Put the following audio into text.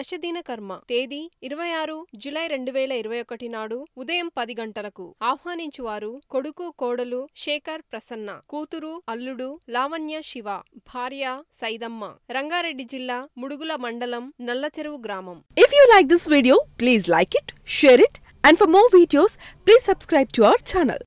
దశదిన కర్మ తేదీ ఇరవై ఆరు జులై రెండు వేల ఇరవై ఒకటి నాడు ఉదయం పది గంటలకు ఆహ్వానించువారు కొడుకు కోడలు శేఖర్ ప్రసన్న కూతురు అల్లుడు లావణ్య శివ భార్య సైదమ్మ రంగారెడ్డి జిల్లా ముడుగుల మండలం నల్లచెరువు గ్రామం if you like this video please like it share it and for more videos please subscribe to our channel